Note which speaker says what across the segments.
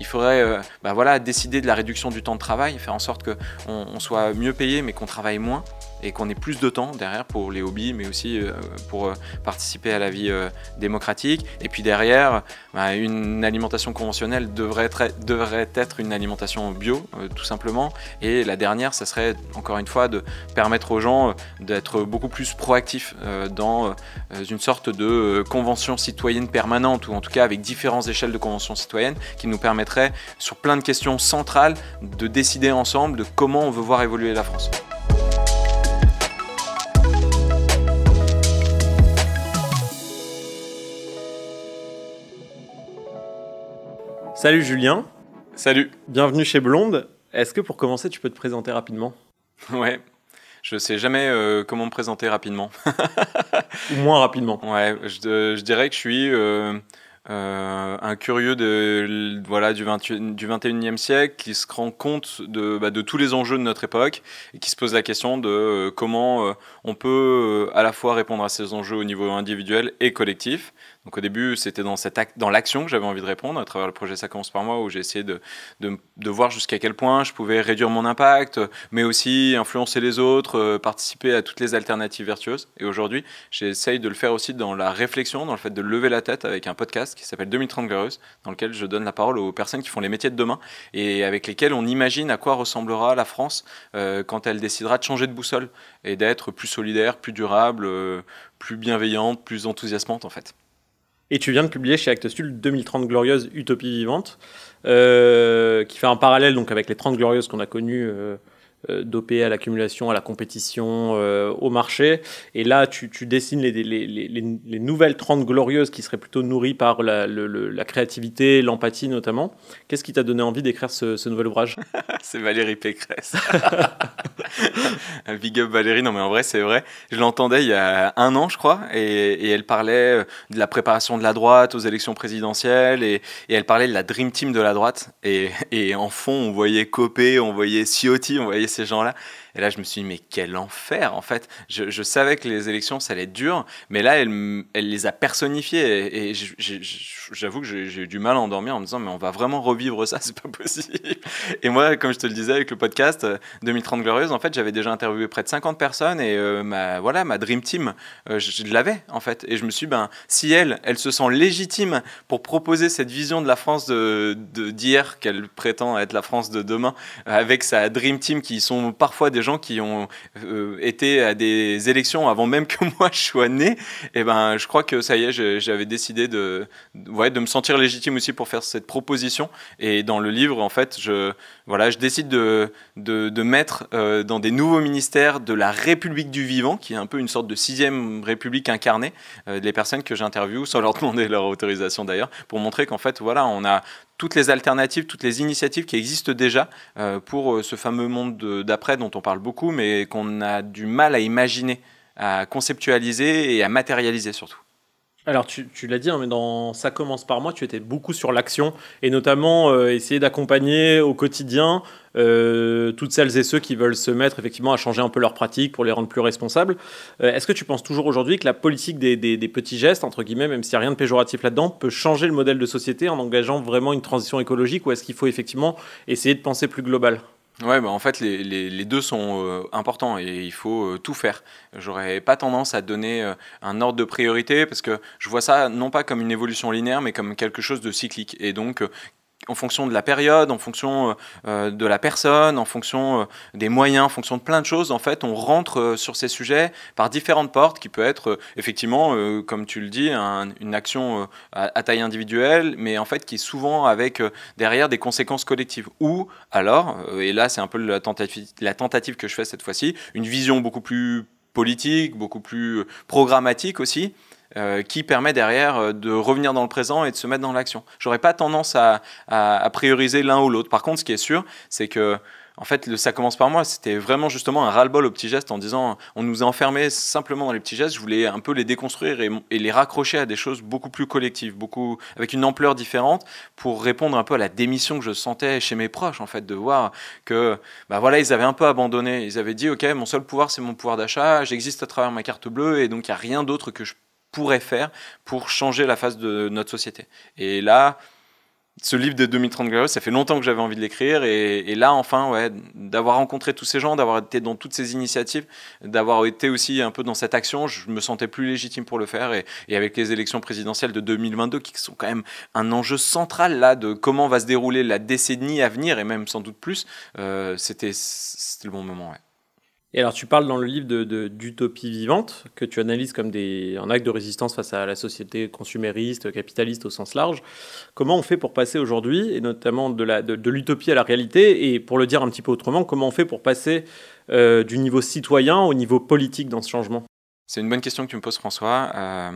Speaker 1: Il faudrait euh, bah voilà, décider de la réduction du temps de travail, faire en sorte qu'on soit mieux payé mais qu'on travaille moins et qu'on ait plus de temps derrière pour les hobbies, mais aussi euh, pour euh, participer à la vie euh, démocratique. Et puis derrière, bah, une alimentation conventionnelle devrait être, une alimentation bio, tout simplement. Et la dernière, ça serait encore une fois de permettre aux gens d'être beaucoup plus proactifs dans une sorte de convention citoyenne permanente, ou en tout cas avec différentes échelles de convention citoyenne, qui nous permettrait, sur plein de questions centrales, de décider ensemble de comment on veut voir évoluer la France.
Speaker 2: Salut Julien. Salut. Bienvenue chez Blonde. Est-ce que pour commencer, tu peux te présenter rapidement
Speaker 1: Ouais. Je sais jamais euh, comment me présenter rapidement. Ou moins rapidement. Ouais, je, euh, dirais que je suis euh, un curieux de, voilà, du, 21e siècle qui se rend compte bah, de, tous les enjeux de notre époque et qui se pose la question de comment on peut à la fois répondre à ces enjeux au niveau individuel et collectif. Donc au début, c'était dans, dans l'action que j'avais envie de répondre à travers le projet Ça commence par moi, où j'ai essayé de, de, voir jusqu'à quel point je pouvais réduire mon impact, mais aussi influencer les autres, euh, participer à toutes les alternatives vertueuses. Et aujourd'hui, j'essaye de le faire aussi dans la réflexion, dans le fait de lever la tête avec un podcast qui s'appelle 2030 glorieuse, dans lequel je donne la parole aux personnes qui font les métiers de demain et avec lesquelles on imagine à quoi ressemblera la France euh, quand elle décidera de changer de boussole et d'être plus solidaire, plus durable, euh, plus bienveillante, plus enthousiasmante en fait.
Speaker 2: Et tu viens de publier chez Actesul 2030 Glorieuses Utopie Vivante, euh, qui fait un parallèle donc avec les 30 Glorieuses qu'on a connues euh, euh, dopé à l'accumulation, à la compétition, euh, au marché. Et là, tu, dessines les, les, nouvelles 30 glorieuses qui seraient plutôt nourries par la, créativité, l'empathie notamment. Qu'est-ce qui t'a donné
Speaker 1: envie d'écrire ce, nouvel ouvrage C'est Valérie Pécresse. Big up Valérie, non mais en vrai c'est vrai. Je l'entendais il y a un an je crois et, elle parlait euh, de la préparation de la droite aux élections présidentielles et, elle parlait de la Dream Team de la droite et, et en fond on voyait Copé, on voyait Ciotti, on voyait ces gens-là. Et là, je me suis dit, mais quel enfer, en fait. Je, savais que les élections, ça allait être dur, mais là, elle, elle les a personnifiées. Et, j'avoue que j'ai eu du mal à endormir en me disant, mais on va vraiment revivre ça, c'est pas possible. Et moi, comme je te le disais avec le podcast 2030 euh, Glorieuse, en fait, j'avais déjà interviewé près de 50 personnes et euh, ma, voilà, ma Dream Team, euh, je, l'avais, en fait. Et je me suis dit, ben, si elle, elle se sent légitime pour proposer cette vision de la France d'hier, de, de qu'elle prétend être la France de demain, avec sa Dream Team qui sont parfois des gens qui ont euh, été à des élections avant même que moi je sois né, et eh ben je crois que ça y est, j'avais décidé de, ouais, de me sentir légitime aussi pour faire cette proposition. Et dans le livre, en fait, je, voilà, je décide de, de, mettre euh, dans des nouveaux ministères de la République du vivant, qui est un peu une sorte de sixième République incarnée, euh, les personnes que j'interviewe, sans leur demander leur autorisation d'ailleurs, pour montrer qu'en fait, voilà, on a toutes les alternatives, toutes les initiatives qui existent déjà euh, pour euh, ce fameux monde d'après dont on parle beaucoup, mais qu'on a du mal à imaginer, à conceptualiser et à matérialiser surtout.
Speaker 2: Alors tu, l'as dit, hein, mais dans Ça commence par moi, tu étais beaucoup sur l'action et notamment euh, essayer d'accompagner au quotidien euh, toutes celles et ceux qui veulent se mettre effectivement à changer un peu leurs pratiques pour les rendre plus responsables. Euh, est-ce que tu penses toujours aujourd'hui que la politique des, des, petits gestes, entre guillemets, même s'il n'y a rien de péjoratif là-dedans, peut changer le modèle de société en engageant vraiment une transition écologique ou
Speaker 1: est-ce qu'il faut effectivement essayer de penser plus global Ouais, bah, en fait, les, deux sont euh, importants et il faut euh, tout faire. J'aurais pas tendance à donner euh, un ordre de priorité parce que je vois ça non pas comme une évolution linéaire, mais comme quelque chose de cyclique. Et donc, en fonction de la période, en fonction euh, euh, de la personne, en fonction euh, des moyens, en fonction de plein de choses, en fait, on rentre sur ces sujets par différentes portes qui peut être effectivement, comme tu le dis, une action à, taille individuelle, mais en fait qui est souvent avec derrière des conséquences collectives. Ou alors, et là c'est un peu la tentative, la tentative que je fais cette fois-ci, une vision beaucoup plus politique, beaucoup plus euh, programmatique aussi, euh, qui permet derrière euh, de revenir dans le présent et de se mettre dans l'action. J'aurais pas tendance à prioriser l'un ou l'autre. Par contre, ce qui est sûr, c'est que en fait, ça commence par moi, c'était vraiment justement un ras-le-bol aux petits gestes en disant on nous a enfermés simplement dans les petits gestes, je voulais un peu les déconstruire et, les raccrocher à des choses beaucoup plus collectives, beaucoup avec une ampleur différente pour répondre un peu à la démission que je sentais chez mes proches en fait de voir que bah voilà, ils avaient un peu abandonné, ils avaient dit OK, mon seul pouvoir c'est mon pouvoir d'achat, j'existe à travers ma carte bleue et donc il n'y a rien d'autre que je pourrais faire pour changer la face de notre société. Et là, ce livre de 2030 ça fait longtemps que j'avais envie de l'écrire. Et, là, enfin, ouais, d'avoir rencontré tous ces gens, d'avoir été dans toutes ces initiatives, d'avoir été aussi un peu dans cette action, je me sentais plus légitime pour le faire. Et, avec les élections présidentielles de 2022, qui sont quand même un enjeu central là de comment va se dérouler la décennie à venir, et même sans doute plus, euh, c'était le bon moment. Ouais.
Speaker 2: Et alors, tu parles dans le livre d'utopie de, vivante que tu analyses comme des, un acte de résistance face à la société consumériste, capitaliste au sens large. Comment on fait pour passer aujourd'hui, et notamment de l'utopie à la réalité, et pour le dire un petit peu autrement, comment on fait pour passer euh, du niveau
Speaker 1: citoyen au niveau politique dans ce changement C'est une bonne question que tu me poses, François. Euh,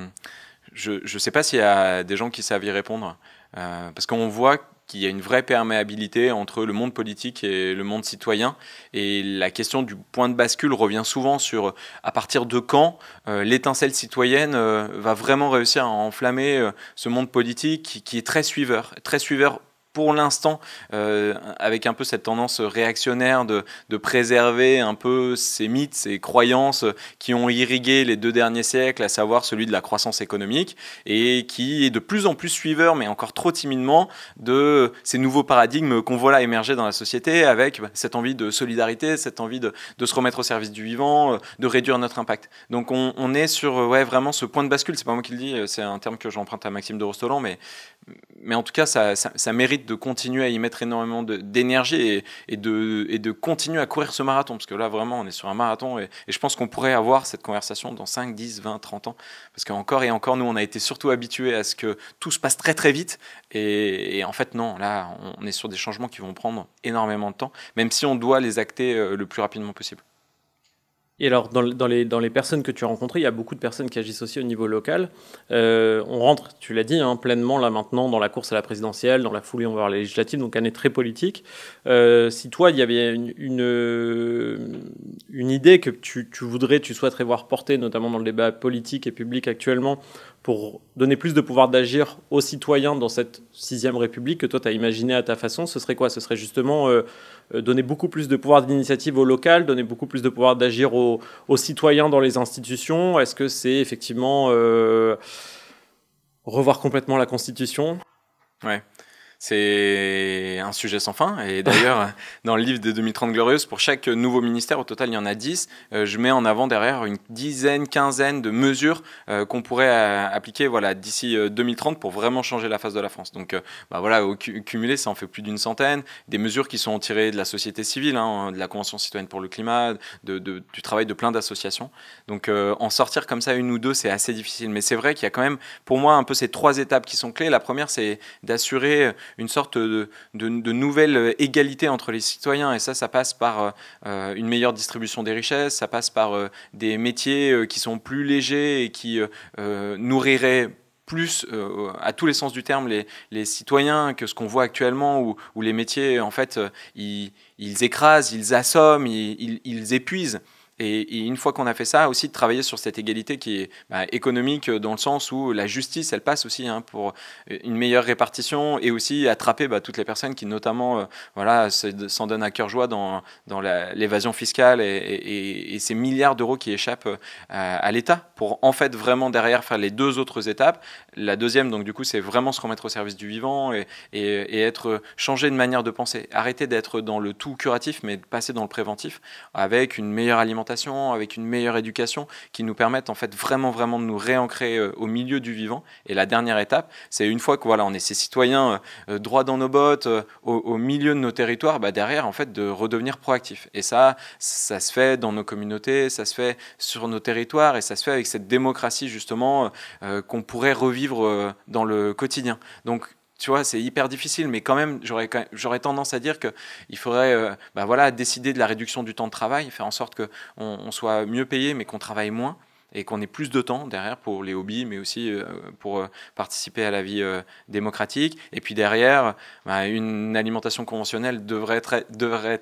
Speaker 1: je ne sais pas s'il y a des gens qui savent y répondre, euh, parce qu'on voit qu'il y a une vraie perméabilité entre le monde politique et le monde citoyen. Et la question du point de bascule revient souvent sur à partir de quand euh, l'étincelle citoyenne euh, va vraiment réussir à enflammer euh, ce monde politique qui, qui, est très suiveur, très suiveur pour l'instant, euh, avec un peu cette tendance réactionnaire de, préserver un peu ces mythes, ces croyances qui ont irrigué les deux derniers siècles, à savoir celui de la croissance économique, et qui est de plus en plus suiveur, mais encore trop timidement, de ces nouveaux paradigmes qu'on voit là émerger dans la société, avec bah, cette envie de solidarité, cette envie de, se remettre au service du vivant, euh, de réduire notre impact. Donc on, est sur euh, ouais, vraiment ce point de bascule, c'est pas moi qui le dis, c'est un terme que j'emprunte à Maxime de Rostolan, mais, mais en tout cas, ça, ça mérite de continuer à y mettre énormément d'énergie et, de, continuer à courir ce marathon. Parce que là, vraiment, on est sur un marathon et, je pense qu'on pourrait avoir cette conversation dans 5, 10, 20, 30 ans. Parce qu'encore et encore, nous, on a été surtout habitués à ce que tout se passe très, très vite. et en fait, non, là, on est sur des changements qui vont prendre énormément de temps, même si on doit les acter euh, le plus rapidement possible.
Speaker 2: Et alors, dans, dans, les, dans les personnes que tu as rencontrées, il y a beaucoup de personnes qui agissent aussi au niveau local. Euh, on rentre, tu l'as dit, hein, pleinement là maintenant dans la course à la présidentielle, dans la foulée, on va voir les législatives, donc année très politique. Euh, si toi, il y avait une, une, une idée que tu, tu, voudrais, tu souhaiterais voir portée, notamment dans le débat politique et public actuellement, pour donner plus de pouvoir d'agir aux citoyens dans cette sixième République que toi, tu as imaginé à ta façon, ce serait quoi Ce serait justement euh, euh, donner beaucoup plus de pouvoir d'initiative au local, donner beaucoup plus de pouvoir d'agir aux, citoyens dans les institutions. Est-ce que c'est effectivement euh, revoir complètement la Constitution
Speaker 1: Ouais. C'est un sujet sans fin. Et d'ailleurs, dans le livre des 2030 Glorieuses, pour chaque nouveau ministère, au total, il y en a 10. Euh, je mets en avant derrière une dizaine, quinzaine de mesures euh, qu'on pourrait euh, appliquer voilà, d'ici 2030 pour vraiment changer la face de la France. Donc, bah voilà, cumuler cumulé, ça en fait plus d'une centaine. Des mesures qui sont tirées de la société civile, hein, de la Convention citoyenne pour le climat, de, du travail de plein d'associations. Donc, en sortir comme ça une ou deux, c'est assez difficile. Mais c'est vrai qu'il y a quand même, pour moi, un peu ces trois étapes qui sont clés. La première, c'est d'assurer une sorte de, nouvelle égalité entre les citoyens. Et ça, ça passe par euh, euh, une meilleure distribution des richesses, ça passe par euh, des métiers qui sont plus légers et qui nourriraient plus à tous les sens du terme les, citoyens que ce qu'on voit actuellement où, les métiers en fait ils, écrasent, ils assomment, ils épuisent. Et, une fois qu'on a fait ça, aussi de travailler sur cette égalité qui est bah, économique euh, dans le sens où la justice, elle passe aussi hein, pour euh, une meilleure répartition et aussi attraper bah, toutes les personnes qui notamment euh, voilà, s'en donnent à cœur joie dans, dans l'évasion fiscale et, ces milliards d'euros qui échappent à, l'État pour en fait vraiment derrière faire les deux autres étapes. La deuxième, donc du coup, c'est vraiment se remettre au service du vivant et, et être changé de manière de penser. Arrêter d'être dans le tout curatif, mais passer dans le préventif avec une meilleure alimentation avec une meilleure éducation, qui nous permettent en fait vraiment vraiment de nous réancrer euh, au milieu du vivant. Et la dernière étape, c'est une fois que voilà, on est ces citoyens euh, euh, droits dans nos bottes, au, milieu de nos territoires, bah derrière en fait de redevenir proactif. Et ça, ça se fait dans nos communautés, ça se fait sur nos territoires, et ça se fait avec cette démocratie justement qu'on pourrait revivre dans le quotidien. Donc tu vois, c'est hyper difficile, mais quand même, j'aurais tendance à dire qu'il faudrait euh, bah voilà, décider de la réduction du temps de travail, faire en sorte qu'on on soit mieux payé, mais qu'on travaille moins et qu'on ait plus de temps derrière pour les hobbies, mais aussi euh, pour euh, participer à la vie euh, démocratique. Et puis derrière, bah, une alimentation conventionnelle devrait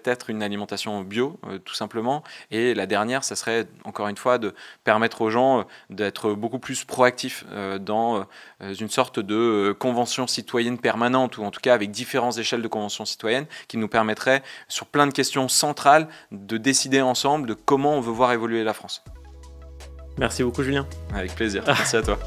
Speaker 1: être, une alimentation bio, tout simplement. Et la dernière, ce serait encore une fois de permettre aux gens d'être beaucoup plus proactifs dans une sorte de convention citoyenne permanente, ou en tout cas avec différentes échelles de convention citoyenne, qui nous permettrait, sur plein de questions centrales, de décider ensemble de comment on veut voir évoluer la France. Merci beaucoup Julien. Avec plaisir, ah. merci à toi.